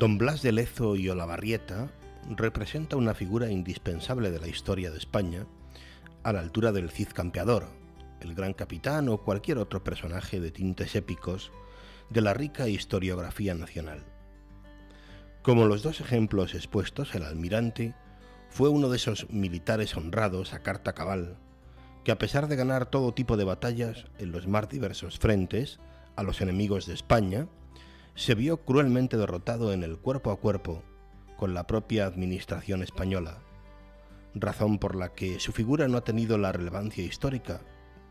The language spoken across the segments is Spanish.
Don Blas de Lezo y Olavarrieta representa una figura indispensable de la historia de España, a la altura del Cid Campeador, el Gran Capitán o cualquier otro personaje de tintes épicos de la rica historiografía nacional. Como los dos ejemplos expuestos, el almirante fue uno de esos militares honrados a carta cabal, que a pesar de ganar todo tipo de batallas en los más diversos frentes, a los enemigos de España, se vio cruelmente derrotado en el cuerpo a cuerpo con la propia administración española, razón por la que su figura no ha tenido la relevancia histórica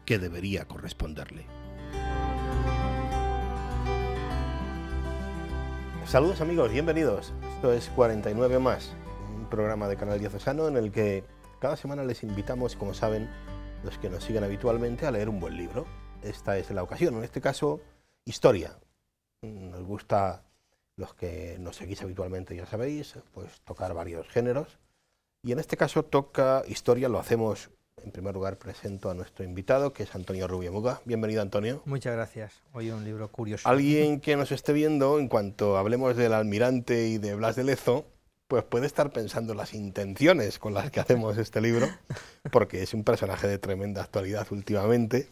que debería corresponderle. Saludos amigos, bienvenidos. Esto es 49 más, un programa de Canal Diocesano en el que cada semana les invitamos, como saben, los que nos siguen habitualmente a leer un buen libro. Esta es la ocasión, en este caso, Historia, Mm, nos gusta, los que nos seguís habitualmente ya sabéis, pues tocar varios géneros. Y en este caso toca historia, lo hacemos. En primer lugar, presento a nuestro invitado, que es Antonio Rubio Muga. Bienvenido, Antonio. Muchas gracias. Hoy un libro curioso. Alguien que nos esté viendo, en cuanto hablemos del almirante y de Blas de Lezo, pues puede estar pensando las intenciones con las que hacemos este libro, porque es un personaje de tremenda actualidad últimamente.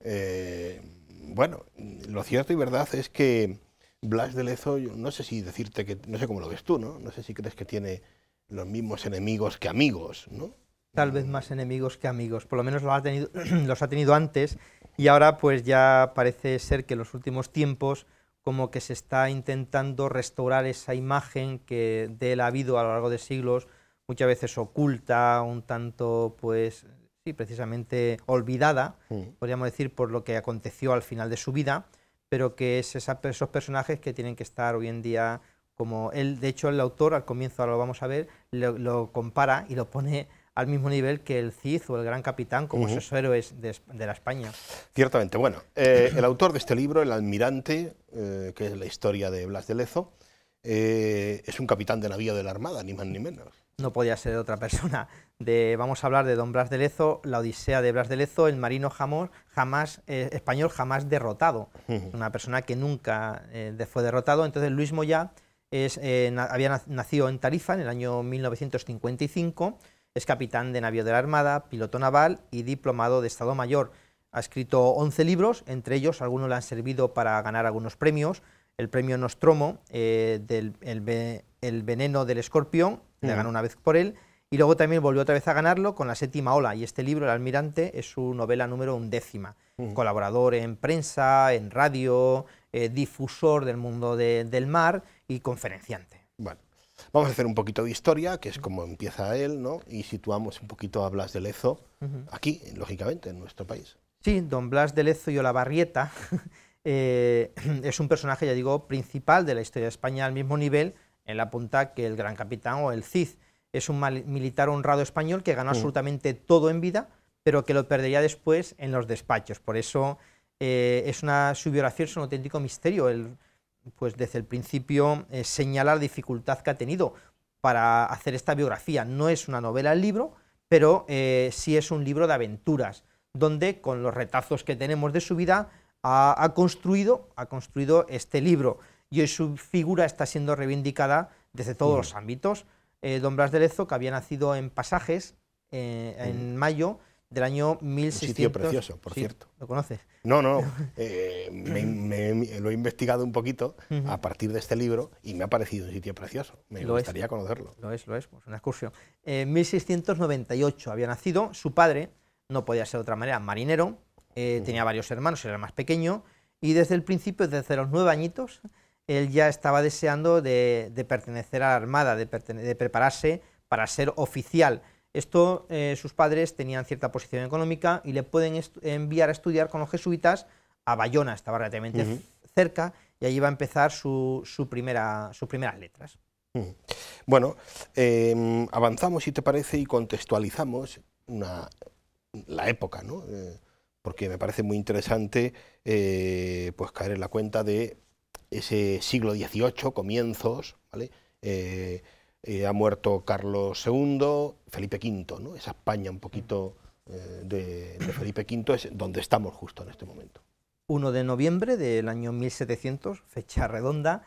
Eh, bueno, lo cierto y verdad es que Blas de Lezo, no sé si decirte que, no sé cómo lo ves tú, ¿no? No sé si crees que tiene los mismos enemigos que amigos, ¿no? Tal vez más enemigos que amigos, por lo menos ha tenido, los ha tenido antes y ahora pues ya parece ser que en los últimos tiempos como que se está intentando restaurar esa imagen que de él ha habido a lo largo de siglos, muchas veces oculta, un tanto pues y precisamente olvidada, mm. podríamos decir, por lo que aconteció al final de su vida, pero que es esos personajes que tienen que estar hoy en día como él, de hecho el autor al comienzo, ahora lo vamos a ver, lo, compara y lo pone al mismo nivel que el Cid o el Gran Capitán como esos héroes de, la España. Ciertamente, bueno, eh, el autor de este libro, el almirante, eh, que es la historia de Blas de Lezo, eh, es un capitán de navío de la Armada, ni más ni menos no podía ser otra persona. De, vamos a hablar de Don Blas de Lezo, la Odisea de Blas de Lezo, el marino jamás, jamás eh, español jamás derrotado, una persona que nunca eh, fue derrotado. Entonces Luis Moya es, eh, había nacido en Tarifa en el año 1955, es capitán de navío de la Armada, piloto naval y diplomado de Estado Mayor. Ha escrito 11 libros, entre ellos algunos le han servido para ganar algunos premios, el premio Nostromo, del, el veneno del escorpión le ganó una vez por él, y luego también volvió otra vez a ganarlo con la séptima ola, y este libro, El almirante, es su novela número undécima, colaborador en prensa, en radio, eh, difusor del mundo del mar y conferenciante. Bueno, vamos a hacer un poquito de historia, que es como empieza él, ¿no? Y situamos un poquito a Blas de Lezo aquí, lógicamente, en nuestro país. Sí, don Blas de Lezo y Olavarrieta Barrieta eh, es un personaje, ya digo, principal de la historia de España al mismo nivel él apunta que el gran capitán o el Cid es un militar honrado español que ganó mm. absolutamente todo en vida, pero que lo perdería después en los despachos. Por eso eh, es una, su biografía es un auténtico misterio. pues desde el principio señalar eh, señala la dificultad que ha tenido para hacer esta biografía. No es una novela el libro, pero eh, sí es un libro de aventuras, donde con los retazos que tenemos de su vida ha construido, ha construido este libro y hoy su figura está siendo reivindicada desde todos mm. los ámbitos. Eh, don Blas de Lezo, que había nacido en Pasajes eh, en mm. mayo del año 1600. Un sitio precioso, por cierto. ¿Lo conoces? No, no, eh, lo he investigado un poquito a partir de este libro y me ha parecido un sitio precioso. Me gustaría conocerlo. Lo es, lo es, pues una excursión. En 1698 había nacido, su padre, no podía ser de otra manera, marinero, tenía varios hermanos, era el más pequeño, y desde el principio, desde los nueve añitos, él ya estaba deseando de, pertenecer a la Armada, de, prepararse para ser oficial. Esto eh, sus padres tenían cierta posición económica y le pueden enviar a estudiar con los jesuitas a Bayona, estaba relativamente cerca, y allí va a empezar su, primera, sus primeras letras. Bueno, em, avanzamos, si te parece, y contextualizamos la época, ¿no? Eh, porque me parece muy interesante eh, pues caer en la cuenta de ese siglo XVIII, comienzos, ¿vale? Eh, eh, ha muerto Carlos II, Felipe V, ¿no? esa España un poquito eh, de, Felipe V es donde estamos justo en este momento. 1 de noviembre del año 1700, fecha redonda,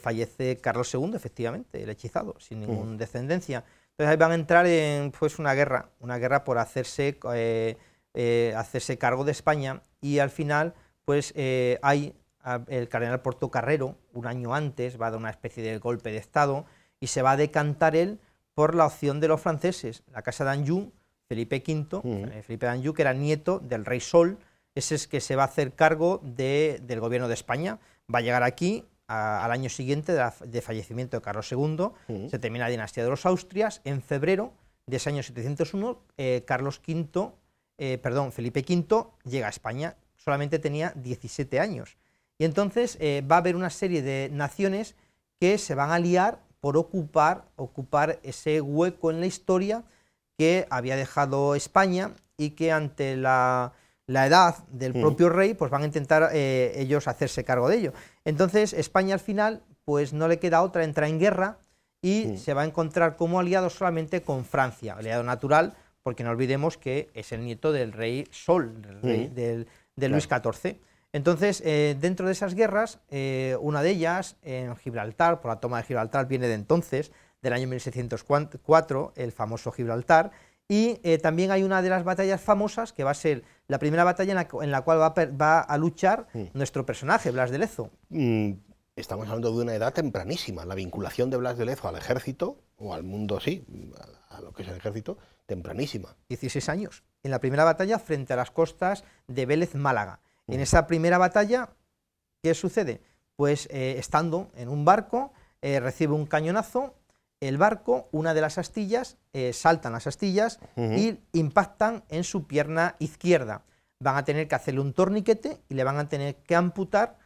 fallece Carlos II, efectivamente, el hechizado, sin mm. ninguna descendencia. Entonces ahí van a entrar en pues, una guerra, una guerra por hacerse, hacerse cargo de España y al final pues, hay el cardenal Portocarrero, un año antes, va a dar una especie de golpe de Estado y se va a decantar él por la opción de los franceses. La casa de Anjou, Felipe V, eh, Felipe de Anjou, que era nieto del rey Sol, ese es que se va a hacer cargo del gobierno de España. Va a llegar aquí al año siguiente de, fallecimiento de Carlos II, se termina la dinastía de los Austrias. En febrero de ese año 701, eh, Carlos V, eh, perdón, Felipe V llega a España. Solamente tenía 17 años y entonces eh, va a haber una serie de naciones que se van a liar por ocupar, ocupar ese hueco en la historia que había dejado España y que ante la, edad del mm. propio rey, pues van a intentar eh, ellos hacerse cargo de ello. Entonces España al final, pues no le queda otra, entra en guerra y mm. se va a encontrar como aliado solamente con Francia, aliado natural, porque no olvidemos que es el nieto del rey Sol, del rey mm. de Luis XIV. Entonces, eh, dentro de esas guerras, eh, una de ellas, en Gibraltar, por la toma de Gibraltar, viene de entonces, del año 1604, el famoso Gibraltar, y eh, también hay una de las batallas famosas que va a ser la primera batalla en la, cual va, a, luchar mm. nuestro personaje, Blas de Lezo. Mm, estamos hablando de una edad tempranísima, la vinculación de Blas de Lezo al ejército, o al mundo sí, a, a lo que es el ejército, tempranísima. 16 años, en la primera batalla frente a las costas de Vélez Málaga. En esa primera batalla, ¿qué sucede? Pues eh, estando en un barco, eh, recibe un cañonazo, el barco, una de las astillas, eh, saltan las astillas y impactan en su pierna izquierda. Van a tener que hacerle un torniquete y le van a tener que amputar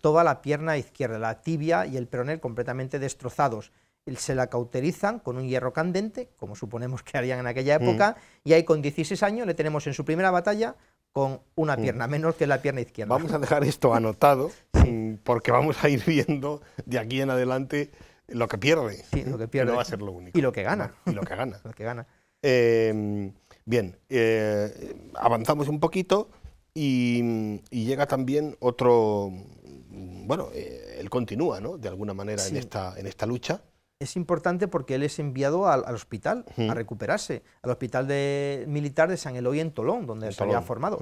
toda la pierna izquierda, la tibia y el peronel completamente destrozados se la cauterizan con un hierro candente, como suponemos que harían en aquella época, y ahí con 16 años le tenemos en su primera batalla con una mm. pierna menos que la pierna izquierda. Vamos a dejar esto anotado mm, porque vamos a ir viendo de aquí en adelante lo que pierde. Sí, lo que pierde. No va a ser lo único. Y lo que gana. Y lo que gana. lo que gana. Em, bien, eh, avanzamos un poquito y, llega también otro. Mm, bueno, eh, él continúa, ¿no? De alguna manera en, esta, en esta lucha es importante porque él es enviado al, hospital a recuperarse, al hospital de, militar de San Eloy en Tolón, donde se había formado.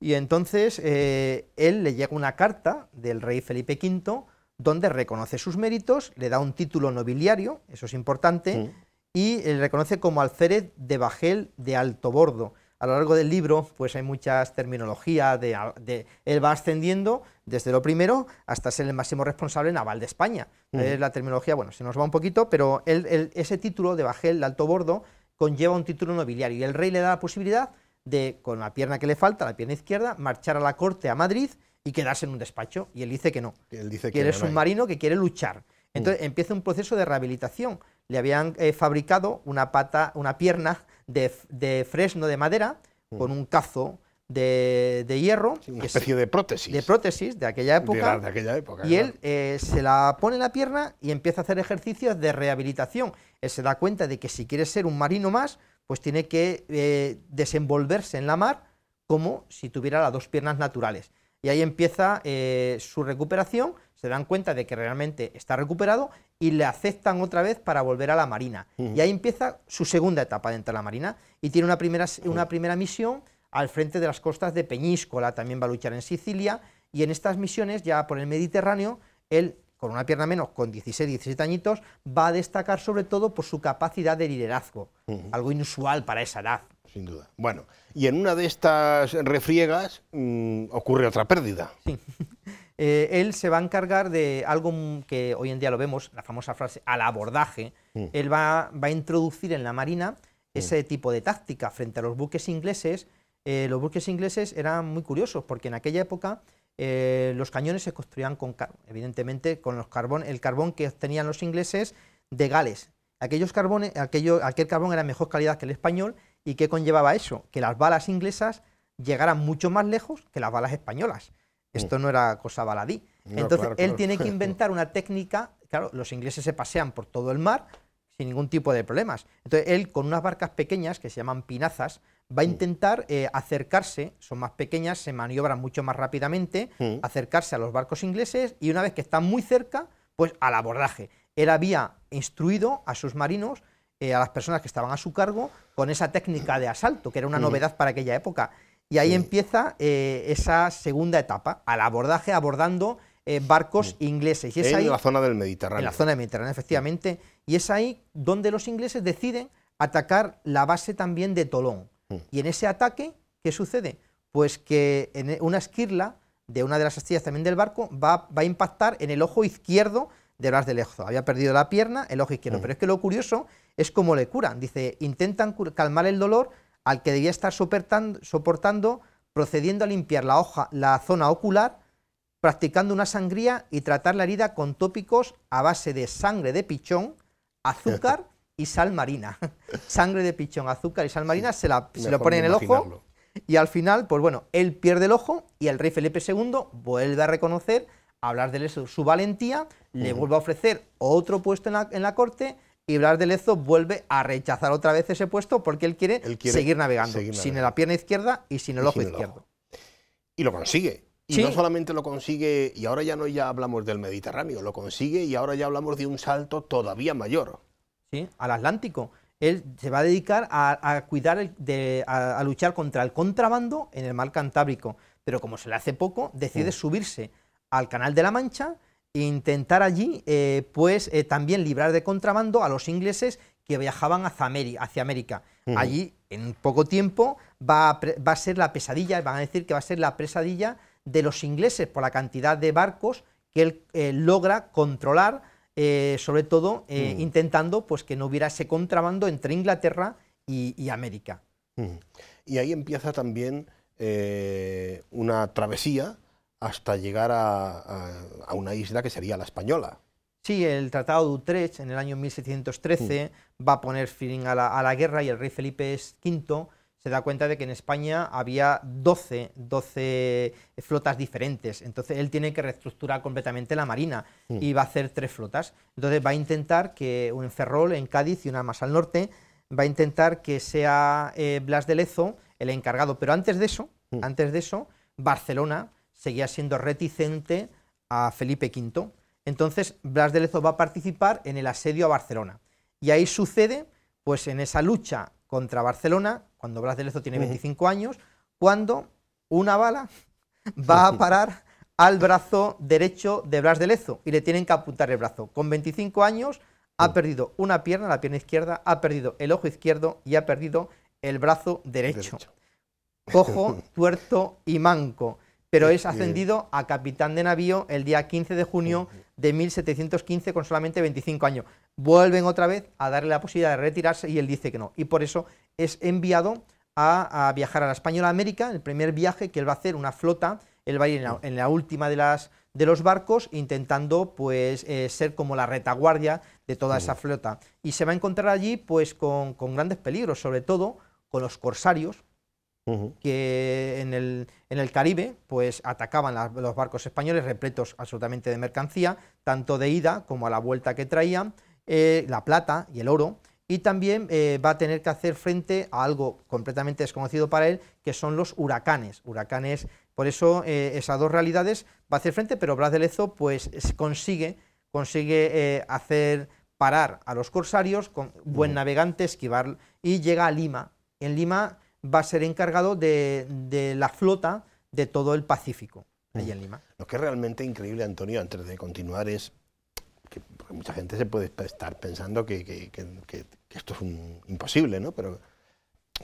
Y entonces eh, él le llega una carta del rey Felipe V donde reconoce sus méritos, le da un título nobiliario, eso es importante, y le reconoce como alférez de bajel de alto bordo. A lo largo del libro pues hay muchas terminologías, de, de, él va ascendiendo desde lo primero hasta ser el máximo responsable naval de España. la terminología, bueno, se nos va un poquito, pero ese título de bajel de alto bordo conlleva un título nobiliario y el rey le da la posibilidad de, con la pierna que le falta, la pierna izquierda, marchar a la corte a Madrid y quedarse en un despacho. Y él dice que no. Él dice que, que es un marino que quiere luchar. Mm. Entonces empieza un proceso de rehabilitación. Le habían eh, fabricado una pata, una pierna de, fresno de madera mm. con un cazo de, hierro. especie de prótesis. De prótesis de aquella época. Y él eh, se la pone en la pierna y empieza a hacer ejercicios de rehabilitación. Él se da cuenta de que si quiere ser un marino más, pues tiene que eh, desenvolverse en la mar como si tuviera las dos piernas naturales. Y ahí empieza eh, su recuperación, se dan cuenta de que realmente está recuperado y le aceptan otra vez para volver a la Marina. Y ahí empieza su segunda etapa dentro de la Marina y tiene una primera, una primera misión al frente de las costas de Peñíscola, también va a luchar en Sicilia, y en estas misiones, ya por el Mediterráneo, él, con una pierna menos, con 16, 17 añitos, va a destacar sobre todo por su capacidad de liderazgo, algo inusual para esa edad. Sin duda. Bueno, y en una de estas refriegas mm, ocurre otra pérdida. Sí. Eh, él se va a encargar de algo que hoy en día lo vemos, la famosa frase al abordaje. Mm. Él va, a introducir en la Marina mm. ese tipo de táctica frente a los buques ingleses eh, los buques ingleses eran muy curiosos porque en aquella época eh, los cañones se construían con, evidentemente, con los carbón, el carbón que obtenían los ingleses de Gales. Aquellos carbones, aquel carbón era mejor calidad que el español y ¿qué conllevaba eso? Que las balas inglesas llegaran mucho más lejos que las balas españolas. Mm. Esto no era cosa baladí. Entonces, él tiene que inventar una técnica, claro, los ingleses se pasean por todo el mar, ningún tipo de problemas. Entonces él con unas barcas pequeñas que se llaman pinazas va a mm. intentar eh, acercarse, son más pequeñas, se maniobran mucho más rápidamente, mm. acercarse a los barcos ingleses y una vez que están muy cerca, pues al abordaje. Él había instruido a sus marinos, eh, a las personas que estaban a su cargo, con esa técnica de asalto, que era una mm. novedad para aquella época. Y ahí empieza eh, esa segunda etapa, al abordaje, abordando eh, barcos mm. ingleses. Y es en ahí, la zona del Mediterráneo. En la zona del Mediterráneo, efectivamente. Mm. Y es ahí donde los ingleses deciden atacar la base también de Tolón. Mm. Y en ese ataque, ¿qué sucede? Pues que en e, una esquirla de una de las astillas también del barco va, a impactar en el ojo izquierdo de Blas de Lezo. Había perdido la pierna, el ojo izquierdo. Pero es que lo curioso es cómo le curan. Dice, intentan calmar el dolor al que debía estar soportando, soportando procediendo a limpiar la, hoja, la zona ocular practicando una sangría y tratar la herida con tópicos a base de sangre de pichón, azúcar y sal marina. sangre de pichón, azúcar y sal marina se, la, se lo pone en el ojo y al final, pues bueno, él pierde el ojo y el rey Felipe II vuelve a reconocer, a hablar de Lezo su valentía, le vuelve a ofrecer otro puesto en la, en la corte y Blas de Lezo vuelve a rechazar otra vez ese puesto porque él quiere, seguir, navegando, sin la pierna izquierda y sin el ojo izquierdo. Y lo consigue. Y no solamente lo consigue, y ahora ya no ya hablamos del Mediterráneo, lo consigue y ahora ya hablamos de un salto todavía mayor. Sí, al Atlántico. Él se va a dedicar a, cuidar, el, a, luchar contra el contrabando en el mar Cantábrico. Pero como se le hace poco, decide mm. subirse al Canal de la Mancha e intentar allí, eh, pues, eh, también librar de contrabando a los ingleses que viajaban hacia, América. Allí, en poco tiempo, va a, va a ser la pesadilla, van a decir que va a ser la pesadilla de los ingleses por la cantidad de barcos que él eh, logra controlar, eh, sobre todo eh, mm. intentando pues, que no hubiera ese contrabando entre Inglaterra y, América. Mm. Y ahí empieza también una travesía hasta llegar a, una isla que sería la española. Sí, el Tratado de Utrecht en el año 1713 mm. va a poner fin a la guerra y el rey Felipe V se da cuenta de que en España había 12, 12 flotas diferentes. Entonces él tiene que reestructurar completamente la marina hmm. y va a hacer tres flotas. Entonces va a intentar que un Ferrol en Cádiz y una más al norte, va a intentar que sea eh, Blas de Lezo el encargado. Pero antes de eso, hmm. antes de eso, Barcelona seguía siendo reticente a Felipe V. Entonces Blas de Lezo va a participar en el asedio a Barcelona. Y ahí sucede, pues en esa lucha contra Barcelona, cuando Blas de Lezo tiene 25 años, cuando una bala va a parar al brazo derecho de Bras de Lezo y le tienen que apuntar el brazo. Con 25 años ha perdido una pierna, la pierna izquierda, ha perdido el ojo izquierdo y ha perdido el brazo derecho. derecho. Cojo, tuerto y manco, pero es ascendido a capitán de navío el día 15 de junio de 1715 con solamente 25 años vuelven otra vez a darle la posibilidad de retirarse y él dice que no. Y por eso es enviado a, viajar a la Española América, el primer viaje que él va a hacer, una flota, él va a ir en la, última de las de los barcos intentando pues eh, ser como la retaguardia de toda esa flota y se va a encontrar allí pues con, grandes peligros sobre todo con los corsarios que en el, Caribe pues atacaban los barcos españoles repletos absolutamente de mercancía, tanto de ida como a la vuelta que traían, eh, la plata y el oro, y también eh, va a tener que hacer frente a algo completamente desconocido para él, que son los huracanes. Huracanes, por eso eh, esas dos realidades va a hacer frente, pero Blas de Lezo pues consigue, consigue hacer parar a los corsarios, con buen navegante, esquivar, y llega a Lima. En Lima va a ser encargado de, la flota de todo el Pacífico, Lo que es realmente increíble, Antonio, antes de continuar, es que mucha gente se puede estar pensando que, esto es imposible, ¿no? Pero,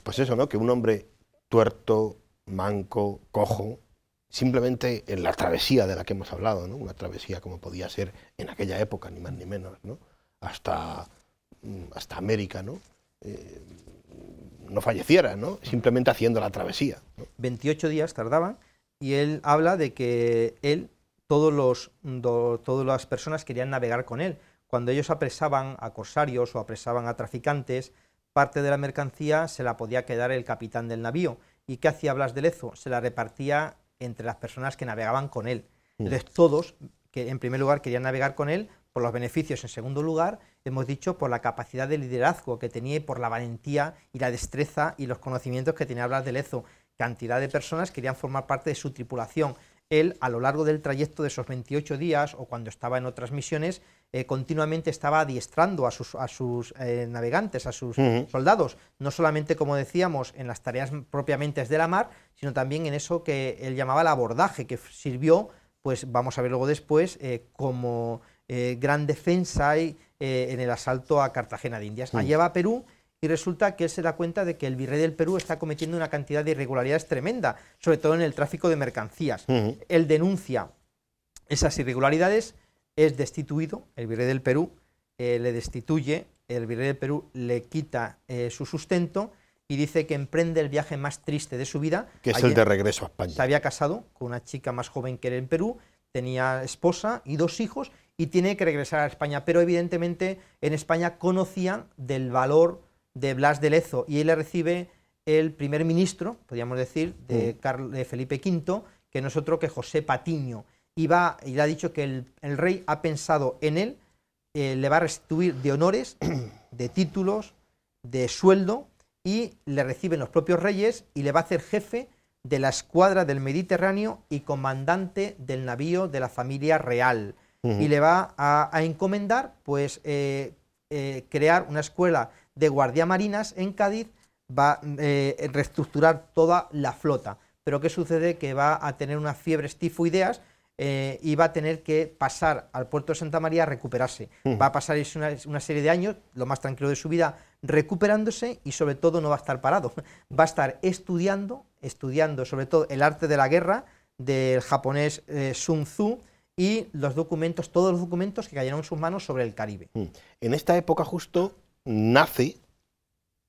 pues eso, ¿no? Que un hombre tuerto, manco, cojo, simplemente en la travesía de la que hemos hablado, ¿no? Una travesía como podía ser en aquella época, ni más ni menos, ¿no? Hasta, mm, hasta América, ¿no? Eh, no falleciera, ¿no? Simplemente haciendo la travesía. 28 días tardaban y él habla de que él todas las personas querían navegar con él. Cuando ellos apresaban a corsarios o apresaban a traficantes, parte de la mercancía se la podía quedar el capitán del navío. ¿Y qué hacía Blas de Lezo? Se la repartía entre las personas que navegaban con él. Mm. Entonces todos, que en primer lugar querían navegar con él, por los beneficios, en segundo lugar, hemos dicho por la capacidad de liderazgo que tenía y por la valentía y la destreza y los conocimientos que tenía Blas de Lezo. Cantidad de personas querían formar parte de su tripulación él a lo largo del trayecto de esos 28 días o cuando estaba en otras misiones, eh, continuamente estaba adiestrando a sus, a sus eh, navegantes, a sus soldados, no solamente, como decíamos, en las tareas propiamente de la mar, sino también en eso que él llamaba el abordaje, que sirvió, pues vamos a ver luego después, eh, como gran defensa y, en el asalto a Cartagena de Indias. Mm. Allá va Perú y resulta que él se da cuenta de que el virrey del Perú está cometiendo una cantidad de irregularidades tremenda, sobre todo en el tráfico de mercancías. Él denuncia esas irregularidades, es destituido, el virrey del Perú eh, le destituye, el virrey del Perú le quita eh, su sustento y dice que emprende el viaje más triste de su vida. Que es el de regreso a España. Se había casado con una chica más joven que él en Perú, tenía esposa y dos hijos y tiene que regresar a España, pero evidentemente en España conocían del valor de Blas de Lezo y él recibe el primer ministro, podríamos decir, mm. de, Felipe V, que no es otro que José Patiño. Y, va, y le ha dicho que el, rey ha pensado en él, eh, le va a restituir de honores, de títulos, de sueldo, y le reciben los propios reyes y le va a hacer jefe de la escuadra del Mediterráneo y comandante del navío de la familia real. Y le va a, encomendar, pues, eh, eh, crear una escuela de Guardia Marinas en Cádiz va a eh, reestructurar toda la flota. Pero ¿qué sucede? Que va a tener unas fiebres tifoideas eh, y va a tener que pasar al puerto de Santa María a recuperarse. Va a pasar una, serie de años, lo más tranquilo de su vida, recuperándose y sobre todo no va a estar parado. Va a estar estudiando, estudiando sobre todo el arte de la guerra del japonés eh, Sun Tzu, y los documentos, todos los documentos que cayeron en sus manos sobre el Caribe. Mm. En esta época justo nace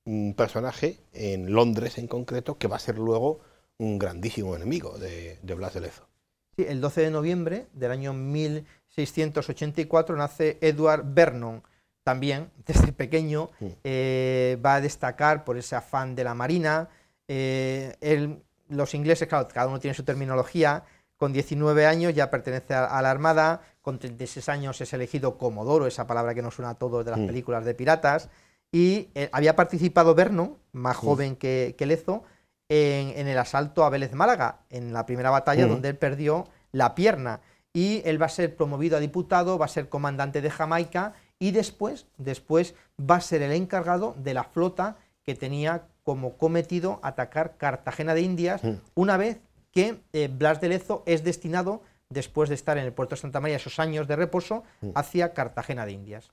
un personaje en Londres en concreto que va a ser luego un grandísimo enemigo de, Blas de Lezo. Sí, el 12 de noviembre del año 1684 nace Edward Vernon. También desde pequeño mm. eh, va a destacar por ese afán de la marina. Eh, los ingleses, claro, cada uno tiene su terminología, con 19 años ya pertenece a, la Armada, con 36 años es elegido Comodoro, esa palabra que nos suena a todos de las mm. películas de piratas, y eh, había participado Berno, más mm. joven que, Lezo, en, el asalto a Vélez Málaga, en la primera batalla mm. donde él perdió la pierna, y él va a ser promovido a diputado, va a ser comandante de Jamaica, y después, después va a ser el encargado de la flota que tenía como cometido atacar Cartagena de Indias una vez que eh, Blas de Lezo es destinado, después de estar en el puerto de Santa María esos años de reposo, mm. hacia Cartagena de Indias.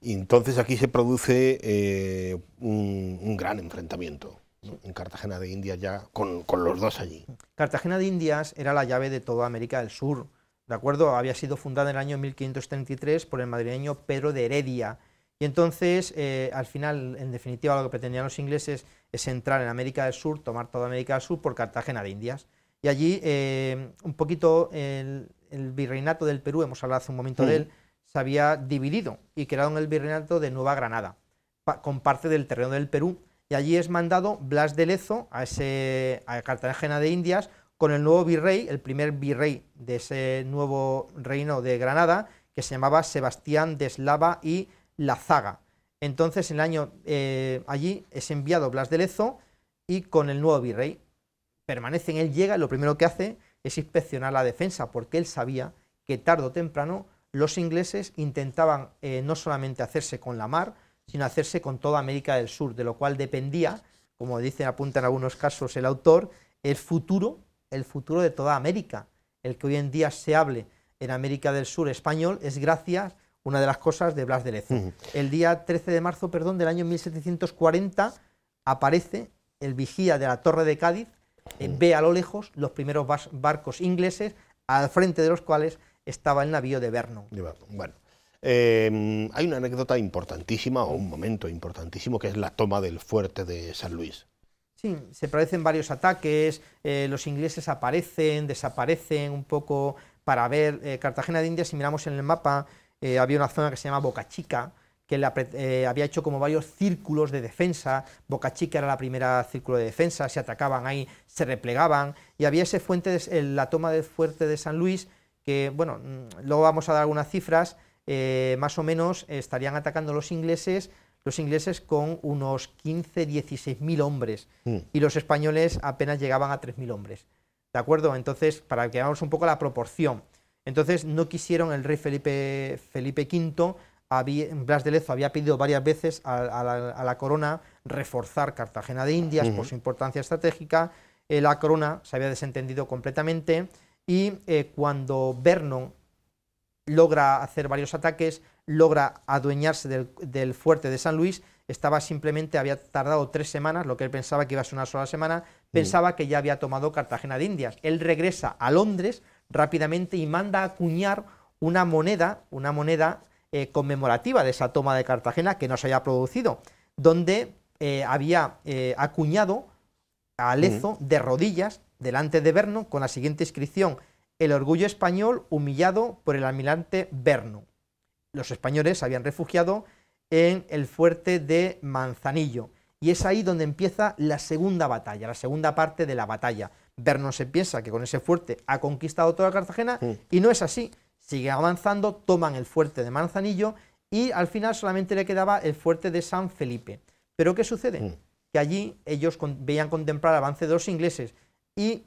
Y entonces aquí se produce eh, un, gran enfrentamiento en Cartagena de Indias ya con, los dos allí. Cartagena de Indias era la llave de toda América del Sur. ¿De acuerdo? Había sido fundada en el año 1533 por el madrileño Pedro de Heredia. Y entonces, eh, al final, en definitiva, lo que pretendían los ingleses es entrar en América del Sur, tomar toda América del Sur por Cartagena de Indias. Y allí, eh, un poquito, el, virreinato del Perú, hemos hablado hace un momento de él, se había dividido y en el virreinato de Nueva Granada, con parte del terreno del Perú. Y allí es mandado Blas de Lezo a, Cartagena de Indias con el nuevo virrey, el primer virrey de ese nuevo reino de Granada, que se llamaba Sebastián de Eslava y Lazaga. Entonces, el año eh, allí es enviado Blas de Lezo y con el nuevo virrey permanece en él, llega y lo primero que hace es inspeccionar la defensa, porque él sabía que tarde o temprano los ingleses intentaban eh, no solamente hacerse con la mar, sino hacerse con toda América del Sur, de lo cual dependía, como dicen, apunta en algunos casos el autor, el futuro, el futuro de toda América. El que hoy en día se hable en América del Sur español es gracias una de las cosas de Blas de Lezo. El día 13 de marzo, perdón, del año 1740 aparece el vigía de la Torre de Cádiz eh, ve a lo lejos los primeros barcos ingleses al frente de los cuales estaba el navío de Vernon. Bueno, em, hay una anécdota importantísima o un momento importantísimo que es la toma del fuerte de San Luis. Sí, se producen varios ataques, eh, los ingleses aparecen, desaparecen un poco para ver eh, Cartagena de Indias, si miramos en el mapa, había una zona que se llama Boca Chica, que eh, había hecho como varios círculos de defensa, Boca Chica era la primera círculo de defensa, se atacaban ahí, se replegaban, y había ese fuente, la toma de fuerte de San Luis, que, bueno, mm, luego vamos a dar algunas cifras, eh, más o menos estarían atacando los ingleses, los ingleses con unos 15, 16 mil hombres, mm. y los españoles apenas llegaban a 3 mil hombres, ¿de acuerdo? Entonces, para que veamos un poco la proporción, entonces no quisieron el rey Felipe, Felipe V Blas de Lezo había pedido varias veces a, la, corona reforzar Cartagena de Indias por su importancia estratégica, eh, la corona se había desentendido completamente y eh, cuando Vernon logra hacer varios ataques, logra adueñarse del, fuerte de San Luis, estaba simplemente, había tardado tres semanas, lo que él pensaba que iba a ser una sola semana, mm. pensaba que ya había tomado Cartagena de Indias. Él regresa a Londres rápidamente y manda a acuñar una moneda, una moneda eh, conmemorativa de esa toma de Cartagena que no se haya producido, donde eh, había eh, acuñado a Alezo de rodillas delante de Verno, con la siguiente inscripción, el orgullo español humillado por el almirante Berno. Los españoles se habían refugiado en el fuerte de Manzanillo. Y es ahí donde empieza la segunda batalla, la segunda parte de la batalla. Verno se piensa que con ese fuerte ha conquistado toda Cartagena mm. y no es así, Sigue avanzando, toman el fuerte de Manzanillo y al final solamente le quedaba el fuerte de San Felipe. Pero ¿qué sucede? Mm. Que allí ellos veían contemplar el avance de los ingleses y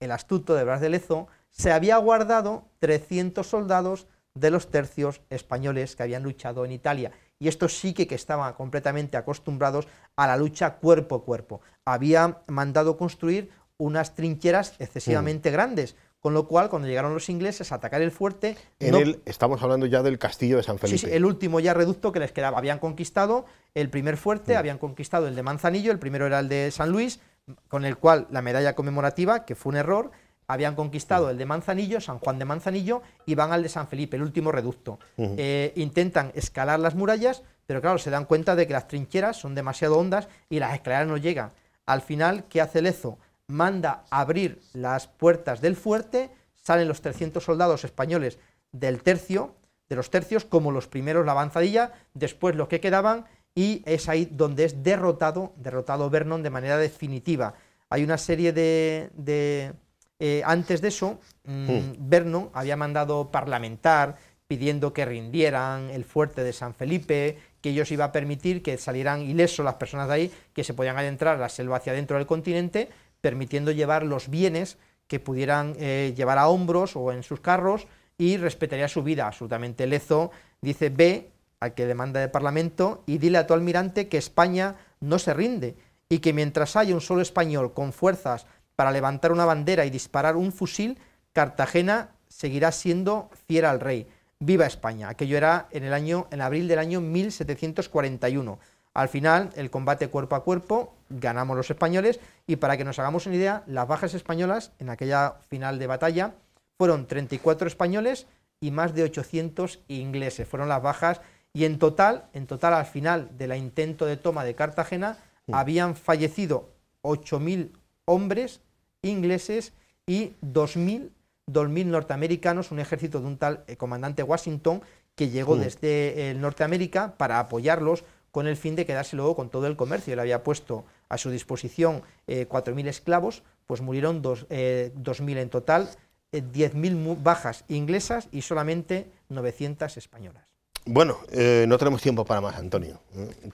el astuto de Bras de se había guardado 300 soldados de los tercios españoles que habían luchado en Italia. Y estos sí que, que estaban completamente acostumbrados a la lucha cuerpo a cuerpo. Había mandado construir unas trincheras mm. excesivamente grandes con lo cual, cuando llegaron los ingleses a atacar el fuerte... En estamos hablando ya del castillo de San Felipe. Sí, el último ya reducto que les quedaba. Habían conquistado el primer fuerte, mm. habían conquistado el de Manzanillo, el primero era el de San Luis, con el cual la medalla conmemorativa, que fue un error, habían conquistado mm. el de Manzanillo, San Juan de Manzanillo, y van al de San Felipe, el último reducto. Eh, intentan escalar las murallas, pero claro, se dan cuenta de que las trincheras son demasiado hondas y las escaleras no llegan. Al final, ¿qué hace Lezo? manda abrir las puertas del fuerte, salen los 300 soldados españoles del tercio, de los tercios, como los primeros la avanzadilla, después los que quedaban, y es ahí donde es derrotado, derrotado Vernon de manera definitiva. Hay una serie de... Eh, antes de eso, mm, hmm. Vernon había mandado parlamentar pidiendo que rindieran el fuerte de San Felipe, que ellos iba a permitir que salieran ilesos las personas de ahí, que se podían adentrar la selva hacia dentro del continente, permitiendo llevar los bienes que pudieran eh, llevar a hombros o en sus carros y respetaría su vida. Absolutamente lezo dice, ve al que demanda de Parlamento y dile a tu almirante que España no se rinde y que mientras haya un solo español con fuerzas para levantar una bandera y disparar un fusil, Cartagena seguirá siendo fiera al rey. Viva España. Aquello era en el año en abril del año 1741. Al final, el combate cuerpo a cuerpo, ganamos los españoles y para que nos hagamos una idea, las bajas españolas en aquella final de batalla fueron 34 españoles y más de 800 ingleses, fueron las bajas y en total, en total al final del intento de toma de Cartagena habían fallecido 8000 hombres ingleses y 2000 2.000 norteamericanos, un ejército de un tal eh, comandante Washington que llegó desde el eh, Norteamérica para apoyarlos con el fin de quedarse luego con todo el comercio. Él había puesto a su disposición eh, 4.000 esclavos, pues murieron 2.000 eh, en total, 10.000 eh, bajas inglesas y solamente 900 españolas. Bueno, eh, no tenemos tiempo para más, Antonio.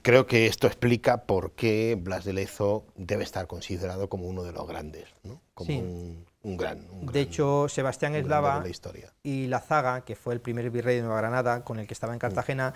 Creo que esto explica por qué Blas de Lezo debe estar considerado como uno de los grandes, como un, gran, De hecho, Sebastián Eslava y la Zaga, que fue el primer virrey de Nueva Granada con el que estaba en mm. Cartagena,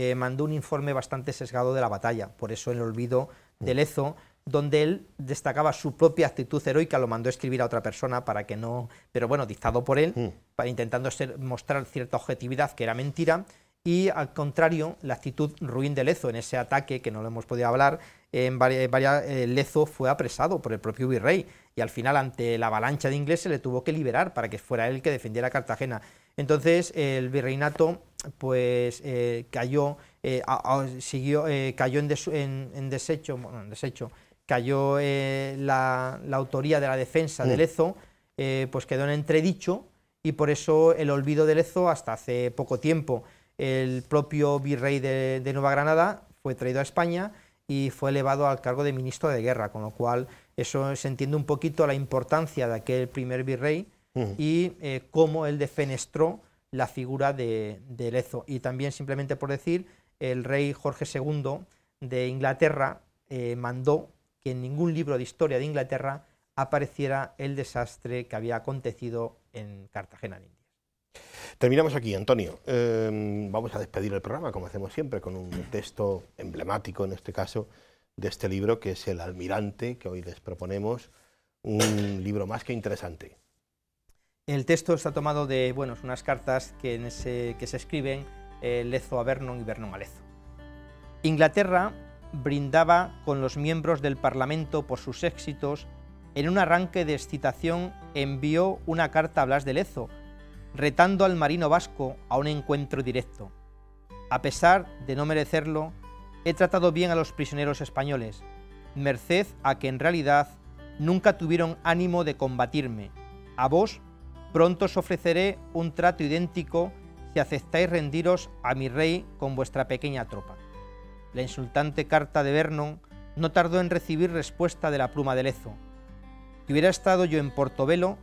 eh, mandó un informe bastante sesgado de la batalla, por eso el olvido de mm. Lezo, donde él destacaba su propia actitud heroica, lo mandó a escribir a otra persona para que no, pero bueno, dictado por él, mm. para intentando mostrar cierta objetividad que era mentira, y al contrario, la actitud ruin de Lezo en ese ataque, que no lo hemos podido hablar, en varias, eh, Lezo fue apresado por el propio virrey y al final ante la avalancha de ingleses le tuvo que liberar para que fuera él que defendiera Cartagena. Entonces el virreinato pues eh, cayó, eh, eh, cayó en, desecho, desecho, cayó la, autoría de la defensa de mm. Lezo, pues quedó en entredicho y por eso el olvido de Lezo hasta hace poco tiempo. El propio virrey de, Nueva Granada fue traído a España y fue elevado al cargo de ministro de guerra, con lo cual eso se entiende un poquito la importancia de aquel primer virrey mm. y cómo él defenestró la figura de, Lezo. Y también, simplemente por decir, el rey Jorge II de Inglaterra eh, mandó que en ningún libro de historia de Inglaterra apareciera el desastre que había acontecido en Cartagena, en Terminamos aquí, Antonio. Em, vamos a despedir el programa, como hacemos siempre, con un texto emblemático, en este caso, de este libro, que es El Almirante, que hoy les proponemos, un libro más que interesante. El texto está tomado de bueno, unas cartas que, se escriben eh, Lezo a Vernon y Vernon a Lezo. Inglaterra brindaba con los miembros del Parlamento por sus éxitos. En un arranque de excitación envió una carta a Blas de Lezo, retando al marino vasco a un encuentro directo. A pesar de no merecerlo, he tratado bien a los prisioneros españoles, merced a que en realidad nunca tuvieron ánimo de combatirme. A vos Pronto os ofreceré un trato idéntico si aceptáis rendiros a mi rey con vuestra pequeña tropa. La insultante carta de Vernon no tardó en recibir respuesta de la pluma de Lezo. Si hubiera estado yo en Portobelo,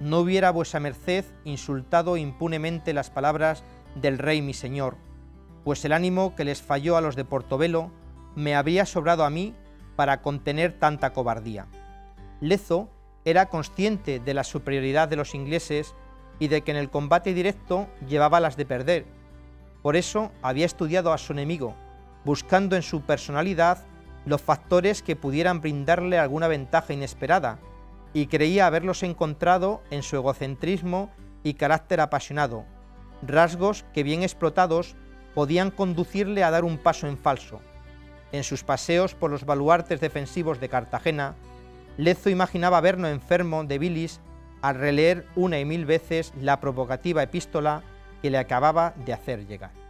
no hubiera vuesa merced insultado impunemente las palabras del rey mi señor, pues el ánimo que les falló a los de Portobelo me habría sobrado a mí para contener tanta cobardía. Lezo era consciente de la superioridad de los ingleses y de que en el combate directo llevaba las de perder. Por eso había estudiado a su enemigo, buscando en su personalidad los factores que pudieran brindarle alguna ventaja inesperada, y creía haberlos encontrado en su egocentrismo y carácter apasionado, rasgos que bien explotados podían conducirle a dar un paso en falso. En sus paseos por los baluartes defensivos de Cartagena, Lezo imaginaba vernos enfermo de bilis al releer una y mil veces la provocativa epístola que le acababa de hacer llegar.